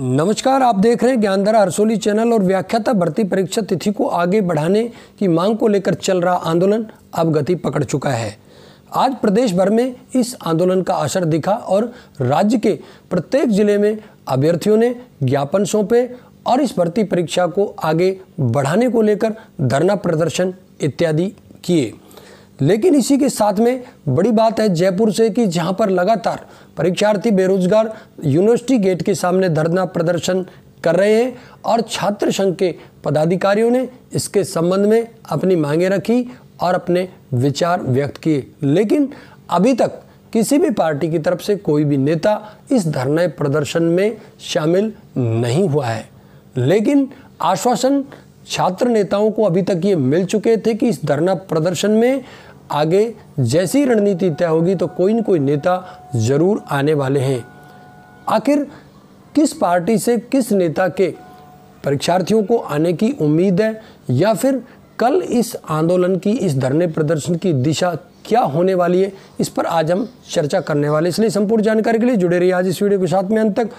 नमस्कार आप देख रहे हैं ज्ञानधारा हरसोली चैनल और व्याख्याता भर्ती परीक्षा तिथि को आगे बढ़ाने की मांग को लेकर चल रहा आंदोलन अब गति पकड़ चुका है आज प्रदेश भर में इस आंदोलन का असर दिखा और राज्य के प्रत्येक जिले में अभ्यर्थियों ने ज्ञापन सौंपे और इस भर्ती परीक्षा को आगे बढ़ाने को लेकर धरना प्रदर्शन इत्यादि किए लेकिन इसी के साथ में बड़ी बात है जयपुर से कि जहां पर लगातार परीक्षार्थी बेरोजगार यूनिवर्सिटी गेट के सामने धरना प्रदर्शन कर रहे हैं और छात्र संघ के पदाधिकारियों ने इसके संबंध में अपनी मांगे रखी और अपने विचार व्यक्त किए लेकिन अभी तक किसी भी पार्टी की तरफ से कोई भी नेता इस धरना प्रदर्शन में शामिल नहीं हुआ है लेकिन आश्वासन छात्र नेताओं को अभी तक ये मिल चुके थे कि इस धरना प्रदर्शन में आगे जैसी रणनीति तय होगी तो कोई न कोई नेता ज़रूर आने वाले हैं आखिर किस पार्टी से किस नेता के परीक्षार्थियों को आने की उम्मीद है या फिर कल इस आंदोलन की इस धरने प्रदर्शन की दिशा क्या होने वाली है इस पर आज हम चर्चा करने वाले इसलिए संपूर्ण जानकारी के लिए जुड़े रहिए आज इस वीडियो के साथ में अंत तक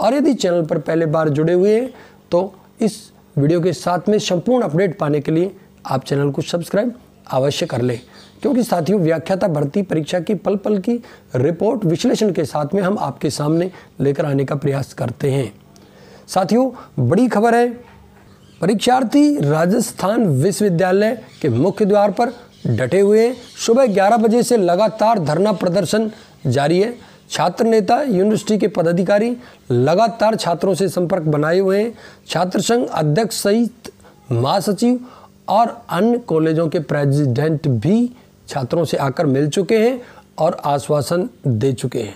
और यदि चैनल पर पहले बार जुड़े हुए हैं तो इस वीडियो के साथ में संपूर्ण अपडेट पाने के लिए आप चैनल को सब्सक्राइब अवश्य कर लें क्योंकि साथियों व्याख्याता भर्ती परीक्षा की पल पल की रिपोर्ट विश्लेषण के साथ में हम आपके सामने लेकर आने का प्रयास करते हैं साथियों बड़ी खबर है परीक्षार्थी राजस्थान विश्वविद्यालय के मुख्य द्वार पर डटे हुए हैं सुबह 11 बजे से लगातार धरना प्रदर्शन जारी है छात्र नेता यूनिवर्सिटी के पदाधिकारी लगातार छात्रों से संपर्क बनाए हुए हैं छात्र संघ अध्यक्ष सहित महासचिव और अन्य कॉलेजों के प्रेसिडेंट भी छात्रों से आकर मिल चुके हैं और आश्वासन दे चुके हैं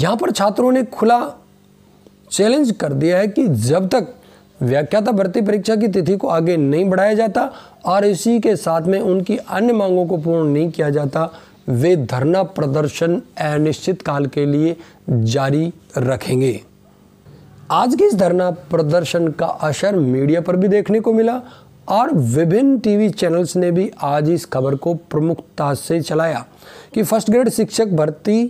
यहाँ पर छात्रों ने खुला चैलेंज कर दिया है कि जब तक व्याख्याता भर्ती परीक्षा की तिथि को आगे नहीं बढ़ाया जाता और इसी के साथ में उनकी अन्य मांगों को पूर्ण नहीं किया जाता वे धरना प्रदर्शन अनिश्चित काल के लिए जारी रखेंगे आज के इस धरना प्रदर्शन का असर मीडिया पर भी देखने को मिला और विभिन्न टीवी चैनल्स ने भी आज इस खबर को प्रमुखता से चलाया कि फर्स्ट ग्रेड शिक्षक भर्ती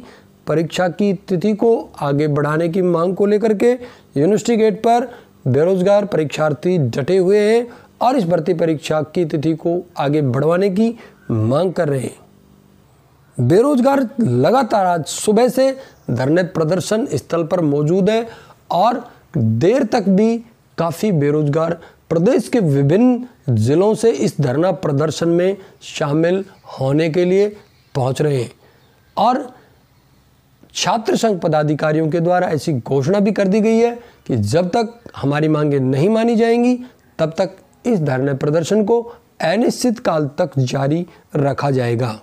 परीक्षा की तिथि को आगे बढ़ाने की मांग को लेकर के यूनिवर्सिटी गेट पर बेरोजगार परीक्षार्थी डटे हुए हैं और इस भर्ती परीक्षा की तिथि को आगे बढ़वाने की मांग कर रहे हैं बेरोजगार लगातार आज सुबह से धरने प्रदर्शन स्थल पर मौजूद है और देर तक भी काफ़ी बेरोजगार प्रदेश के विभिन्न ज़िलों से इस धरना प्रदर्शन में शामिल होने के लिए पहुंच रहे हैं और छात्र संघ पदाधिकारियों के द्वारा ऐसी घोषणा भी कर दी गई है कि जब तक हमारी मांगे नहीं मानी जाएंगी तब तक इस धरना प्रदर्शन को अनिश्चित काल तक जारी रखा जाएगा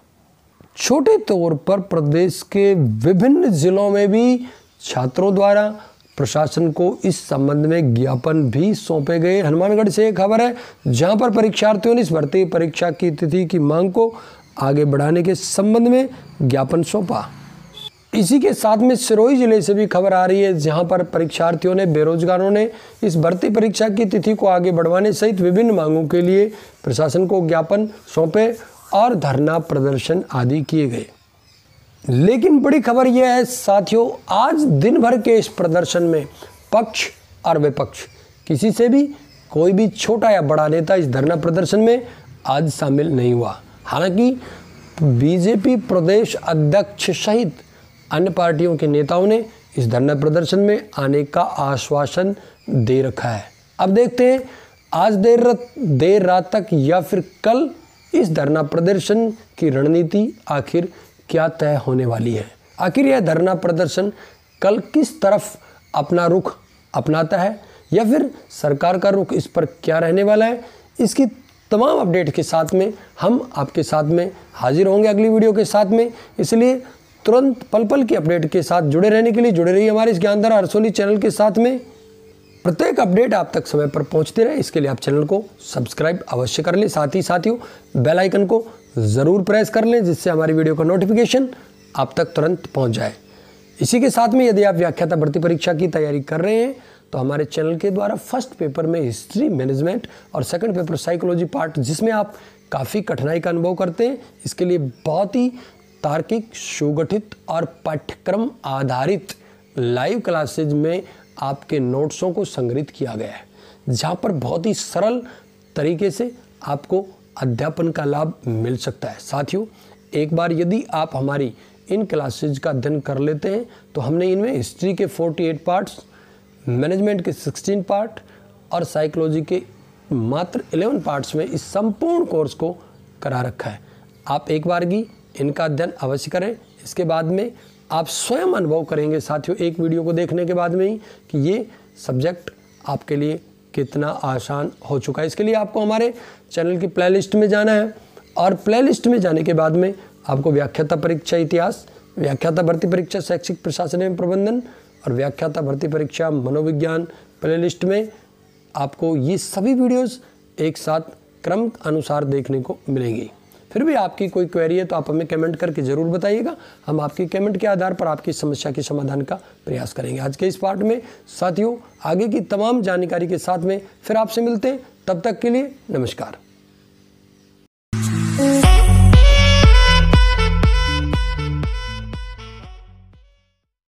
छोटे तौर पर प्रदेश के विभिन्न जिलों में भी छात्रों द्वारा प्रशासन को इस संबंध में ज्ञापन भी सौंपे गए हनुमानगढ़ से एक खबर है जहां पर परीक्षार्थियों ने इस भर्ती परीक्षा की तिथि की मांग को आगे बढ़ाने के संबंध में ज्ञापन सौंपा इसी के साथ में सिरोही जिले से भी खबर आ रही है जहां पर परीक्षार्थियों ने बेरोजगारों ने इस भर्ती परीक्षा की तिथि को आगे बढ़वाने सहित विभिन्न मांगों के लिए प्रशासन को ज्ञापन सौंपे और धरना प्रदर्शन आदि किए गए लेकिन बड़ी खबर यह है साथियों आज दिन भर के इस प्रदर्शन में पक्ष और विपक्ष किसी से भी कोई भी छोटा या बड़ा नेता इस धरना प्रदर्शन में आज शामिल नहीं हुआ हालांकि बीजेपी प्रदेश अध्यक्ष सहित अन्य पार्टियों के नेताओं ने इस धरना प्रदर्शन में आने का आश्वासन दे रखा है अब देखते हैं आज देर रात देर रात तक या फिर कल इस धरना प्रदर्शन की रणनीति आखिर क्या तय होने वाली है आखिर यह धरना प्रदर्शन कल किस तरफ अपना रुख अपनाता है या फिर सरकार का रुख इस पर क्या रहने वाला है इसकी तमाम अपडेट के साथ में हम आपके साथ में हाजिर होंगे अगली वीडियो के साथ में इसलिए तुरंत पल पल की अपडेट के साथ जुड़े रहने के लिए जुड़े रहिए हमारे इस ज्ञानदार हरसोली चैनल के साथ में प्रत्येक अपडेट आप तक समय पर पहुंचते रहे इसके लिए आप चैनल को सब्सक्राइब अवश्य कर लें साथ ही साथियों बेल आइकन को ज़रूर प्रेस कर लें जिससे हमारी वीडियो का नोटिफिकेशन आप तक तुरंत पहुंच जाए इसी के साथ में यदि आप व्याख्याता भर्ती परीक्षा की तैयारी कर रहे हैं तो हमारे चैनल के द्वारा फर्स्ट पेपर में हिस्ट्री मैनेजमेंट और सेकंड पेपर साइकोलॉजी पार्ट जिसमें आप काफ़ी कठिनाई का अनुभव करते हैं इसके लिए बहुत ही तार्किक सुगठित और पाठ्यक्रम आधारित लाइव क्लासेज में आपके नोट्सों को संग्रहित किया गया है जहाँ पर बहुत ही सरल तरीके से आपको अध्यापन का लाभ मिल सकता है साथियों एक बार यदि आप हमारी इन क्लासेज का अध्ययन कर लेते हैं तो हमने इनमें हिस्ट्री के 48 पार्ट्स मैनेजमेंट के 16 पार्ट और साइकोलॉजी के मात्र 11 पार्ट्स में इस संपूर्ण कोर्स को करा रखा है आप एक बार की इनका अध्ययन अवश्य करें इसके बाद में आप स्वयं अनुभव करेंगे साथियों एक वीडियो को देखने के बाद में ही कि ये सब्जेक्ट आपके लिए कितना आसान हो चुका है इसके लिए आपको हमारे चैनल की प्लेलिस्ट में जाना है और प्लेलिस्ट में जाने के बाद में आपको व्याख्याता परीक्षा इतिहास व्याख्याता भर्ती परीक्षा शैक्षिक प्रशासन एवं प्रबंधन और व्याख्याता भर्ती परीक्षा मनोविज्ञान प्लेलिस्ट में आपको ये सभी वीडियोस एक साथ क्रम अनुसार देखने को मिलेंगी फिर भी आपकी कोई क्वेरी है तो आप हमें कमेंट करके ज़रूर बताइएगा हम आपकी कमेंट के आधार पर आपकी समस्या के समाधान का प्रयास करेंगे आज के इस पार्ट में साथियों आगे की तमाम जानकारी के साथ में फिर आपसे मिलते हैं तब तक के लिए नमस्कार